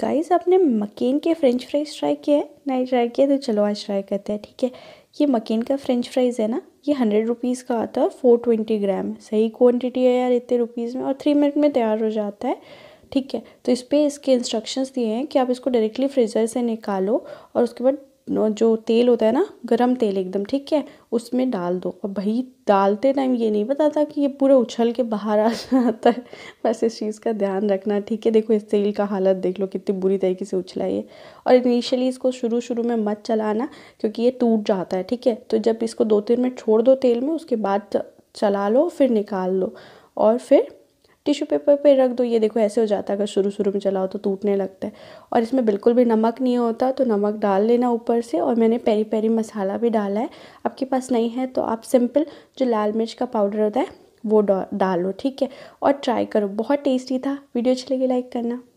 guys आपने McCain के French fries try किए हैं नहीं ट्राई किया तो चलो आज ट्राई करते हैं ठीक है ये मकेन का फ्रेंच फ्राइज है ना ये हंड्रेड रुपीज़ का आता है फोर ट्वेंटी ग्राम सही क्वांटिटी है यार इतने रुपीज़ में और थ्री मिनट में तैयार हो जाता है ठीक है तो इस पर इसके इंस्ट्रक्शंस दिए हैं कि आप इसको डायरेक्टली फ्रीज़र से निकालो और उसके बाद जो तेल होता है ना गरम तेल एकदम ठीक है उसमें डाल दो और भाई डालते टाइम ये नहीं पता था कि ये पूरा उछल के बाहर आ जाता है बस इस चीज़ का ध्यान रखना ठीक है देखो इस तेल का हालत देख लो कितनी बुरी तरीके से उछला ये और इनिशियली इसको शुरू शुरू में मत चलाना क्योंकि ये टूट जाता है ठीक है तो जब इसको दो तीन मिनट छोड़ दो तेल में उसके बाद चला लो फिर निकाल लो और फिर टिश्यू पेपर पे रख दो ये देखो ऐसे हो जाता है अगर शुरू शुरू में चलाओ तो टूटने लगता है और इसमें बिल्कुल भी नमक नहीं होता तो नमक डाल लेना ऊपर से और मैंने पेरी पेरी मसाला भी डाला है आपके पास नहीं है तो आप सिंपल जो लाल मिर्च का पाउडर होता है वो डालो ठीक है और ट्राई करो बहुत टेस्टी था वीडियो अच्छी लगी लाइक करना